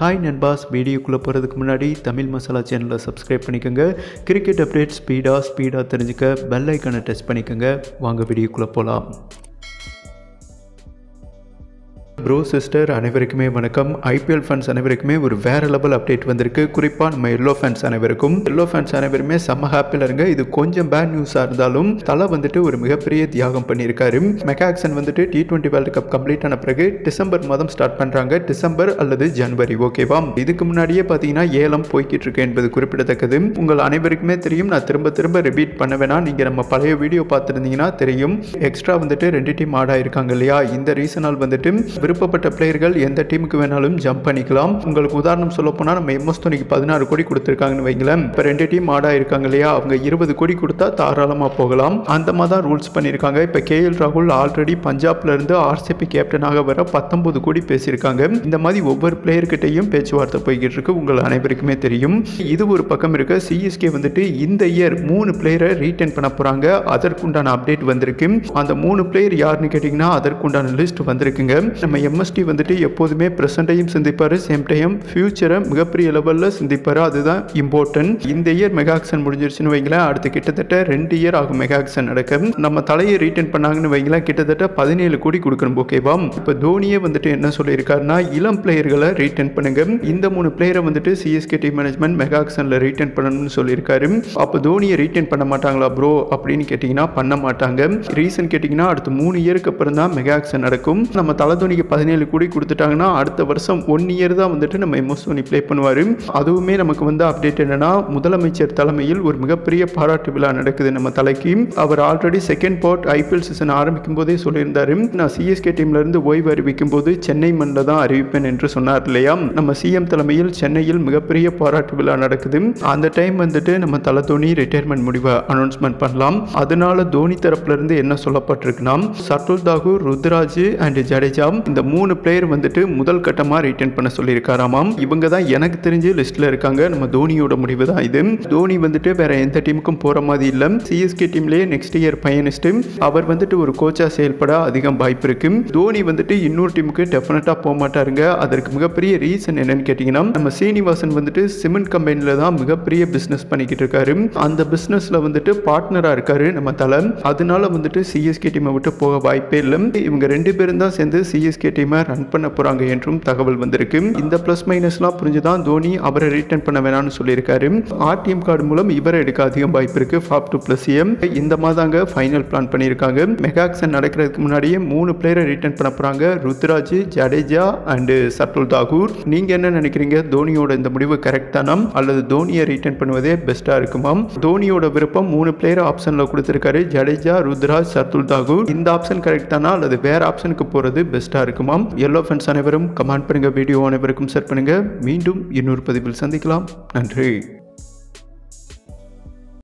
hi நண்பாஸ் வீடியோக்குள்ளே போகிறதுக்கு முன்னாடி தமிழ் மசாலா சேனலை சப்ஸ்கிரைப் பண்ணிக்கோங்க கிரிக்கெட் அப்டேட் ஸ்பீடாக ஸ்பீடாக தெரிஞ்சுக்க பெல் ஐக்கனை டச் பண்ணிக்கோங்க வாங்க வீடியோக்குள்ளே போகலாம் ப்ரோ சிஸ்டர் அனைவருக்குமே வணக்கம் ஐபிஎல் ஃபேன்ஸ் அனைவருக்குமே ஒரு வேற லெவல் அப்டேட் வந்திருக்கு குறிப்பாக நம்ம எல்லோ ஃபேன்ஸ் அனைவருக்கும் எல்லோ ஃபேன்ஸ் அனைவருமே செம்ம ஹாப்பியில் இருங்க இது கொஞ்சம் பேட் நியூஸாக இருந்தாலும் தலை வந்துட்டு ஒரு மிகப்பெரிய தியாகம் பண்ணியிருக்காரு மெகாக்சன் வந்துட்டு T twenty world cup complete ஆன பிறகு டிசம்பர் மாதம் ஸ்டார்ட் பண்ணுறாங்க டிசம்பர் அல்லது ஜனவரி ஓகேவா இதுக்கு முன்னாடியே பார்த்தீங்கன்னா ஏலம் போய்கிட்டு இருக்கு என்பது குறிப்பிடத்தக்கது உங்கள் அனைவருக்குமே தெரியும் நான் திரும்ப திரும்ப ரிப்பீட் பண்ண வேணாம் நீங்கள் நம்ம பழைய வீடியோ பார்த்துருந்தீங்கன்னா தெரியும் எக்ஸ்ட்ரா வந்துட்டு ரெண்டு டீம் ஆடாயிருக்காங்க இல்லையா இந்த ரீசனால் வந்துட்டு விருப்பப்பட்ட பிளேயர்கள் எந்த டீமுக்கு வேணாலும் ஜம்ப் பண்ணிக்கலாம் உங்களுக்கு உதாரணம் சொல்ல போனால் நம்ம எம்எஸ் தோனிக்கு பதினாறு கோடி கொடுத்துருக்காங்கன்னு வைங்களேன் இப்போ ரெண்டு டீம் ஆடா இருக்காங்க இல்லையா அவங்க இருபது கோடி கொடுத்தா தாராளமாக போகலாம் அந்த மாதிரி தான் ரூல்ஸ் பண்ணியிருக்காங்க இப்போ கே எல் ராகுல் ஆல்ரெடி பஞ்சாப்லேருந்து ஆர்சிபி கேப்டனாக வர பத்தொன்பது கோடி பேசியிருக்காங்க இந்த மாதிரி ஒவ்வொரு பிளேயர்கிட்டையும் பேச்சுவார்த்தை போய்கிட்டு இருக்கு உங்கள் அனைவருக்குமே தெரியும் இது ஒரு பக்கம் இருக்க சிஎஸ்கே வந்துட்டு இந்த இயர் மூணு பிளேயரை ரீட்டன் பண்ண போகிறாங்க அதற்குண்டான அப்டேட் வந்திருக்கு அந்த மூணு பிளேயர் யாருன்னு கேட்டிங்கன்னா அதற்குண்டான லிஸ்ட் வந்திருக்குங்க நம்ம எம்எஸ்டி வந்துட்டு எப்போதுமே ப்ரெசென்ட்டையும் சிந்திப்பார் சேம் டைம் ஃப்யூச்சரை மிகப்பெரிய லெவலில் சிந்திப்பார் அதுதான் இம்பார்ட்டன்ட் இந்த இயர் மெகா முடிஞ்சிருச்சுன்னு வைங்களேன் அடுத்து கிட்டத்தட்ட ரெண்டு இயர் ஆகும் மெகாக்சன் நடக்க நம்ம தலையை ரீட்டன் பண்ணாங்கன்னு வைங்களேன் கிட்டத்தட்ட பதினேழு கோடி கொடுக்கணும் ஓகேவா இப்போ தோனியே வந்துட்டு என்ன சொல்லியிருக்காருன்னா இளம் பிளேயர்களை ரீட்டன் பண்ணுங்க இந்த மூணு பிளேயரை வந்துட்டு சிஎஸ்கே டீம் மேனேஜ்மெண்ட் மெகாக்சனில் ரீட்டன் பண்ணணும்னு சொல்லியிருக்காரு அப்போ தோனியை ரீட்டன் பண்ண மாட்டாங்களா ப்ரோ அப்படின்னு கேட்டிங்கன்னா பண்ண மாட்டாங்க ரீசன் கேட்டிங்கன்னா அடுத்து மூணு இயருக்கு அப்புறம் தான் மெகாக்சன் நடக்கும் நம்ம தலை தோனிக்கு பதினேழு கோடி கொடுத்துட்டாங்கன்னா அடுத்த வருஷம் ஒன் இயர் தான் வந்துட்டு நம்ம எம்எஸ் தோனி ப்ளே பண்ணுவார் அதுவுமே நமக்கு வந்து அப்டேட் என்னென்னா முதலமைச்சர் தலைமையில் ஒரு மிகப்பெரிய பாராட்டு விழா நடக்குது நம்ம தலைக்கு அவர் already second part IPL season ஆரம்பிக்கும் போதே சொல்லியிருந்தார் நான் சிஎஸ்கே டீம்லேருந்து ஓய்வு அறிவிக்கும் போது சென்னை மண்ணில் தான் அறிவிப்பேன் என்று சொன்னார் இல்லையா நம்ம சிஎம் தலைமையில் சென்னையில் மிகப்பெரிய பாராட்டு விழா நடக்குது அந்த டைம் வந்துட்டு நம்ம தலை தோனி ரிட்டையர்மெண்ட் முடிவை அனௌன்ஸ்மெண்ட் பண்ணலாம் அதனால தோனி தரப்புலேருந்து என்ன சொல்லப்பட்டிருக்குன்னா சட்டுல் தாகூர் ருத்ராஜ் அண்ட் ஜடேஜா இந்த அந்த மூணு பிளேயர் வந்துட்டு முதல் கட்டமாக ரிட்டர்ன் பண்ண சொல்லியிருக்காராமாம் இவங்க தான் எனக்கு தெரிஞ்சு லிஸ்ட்டில் இருக்காங்க நம்ம தோனியோட முடிவு தான் இது தோனி வந்துட்டு வேற எந்த டீமுக்கும் போகிற மாதிரி இல்லை சிஎஸ்கே டீம்லேயே நெக்ஸ்ட் இயர் பயணிச்சுட்டு அவர் வந்துட்டு ஒரு கோச்சாக செயல்பட அதிகம் வாய்ப்பு இருக்கு தோனி வந்துட்டு இன்னொரு டீமுக்கு டெஃபினட்டாக போக மாட்டாருங்க அதற்கு மிகப்பெரிய ரீசன் என்னன்னு கேட்டிங்கன்னா நம்ம சீனிவாசன் வந்துட்டு சிமெண்ட் கம்பெனியில் தான் மிகப்பெரிய பிஸ்னஸ் பண்ணிக்கிட்டு இருக்காரு அந்த பிஸ்னஸில் வந்துட்டு பார்ட்னராக இருக்காரு நம்ம தலை அதனால வந்துட்டு சிஎஸ்கே டீமை விட்டு போக வாய்ப்பே இல்லை இவங்க ரெண்டு பேரும் தான் சேர்ந்து சிஎஸ்கே கிரிக்கெட் டீமை ரன் பண்ண போகிறாங்க என்றும் தகவல் வந்திருக்கு இந்த ப்ளஸ் மைனஸ்லாம் புரிஞ்சு தான் தோனி அவரை ரிட்டர்ன் பண்ண வேணாம்னு சொல்லியிருக்காரு ஆர்டிஎம் கார்டு மூலம் இவரை எடுக்க அதிகம் வாய்ப்பு இருக்குது ஃபாப் டூ ப்ளஸ் எம் இந்த மாதாங்க ஃபைனல் பிளான் பண்ணியிருக்காங்க மெகாக்சன் நடக்கிறதுக்கு முன்னாடியே மூணு பிளேயரை ரிட்டர்ன் பண்ண போகிறாங்க ருத்ராஜ் ஜடேஜா அண்டு சட்டுல் தாகூர் நீங்கள் என்ன நினைக்கிறீங்க தோனியோட இந்த முடிவு கரெக்ட் தானா அல்லது தோனியை ரிட்டர்ன் பண்ணுவதே பெஸ்ட்டாக இருக்குமாம் தோனியோட விருப்பம் மூணு பிளேயர் ஆப்ஷனில் கொடுத்துருக்காரு ஜடேஜா ருத்ராஜ் சர்துல் தாகூர் இந்த ஆப்ஷன் கரெக்ட் தானா அல்லது வேறு ஆப்ஷனுக்கு போகிறது பெஸ்ட்டாக இருக்கும் இருக்குமாம் எல்லோ ஃப்ரெண்ட்ஸ் அனைவரும் கமெண்ட் பண்ணுங்கள் வீடியோ அனைவருக்கும் ஷேர் பண்ணுங்கள் மீண்டும் இன்னொரு பதிவில் சந்திக்கலாம் நன்றி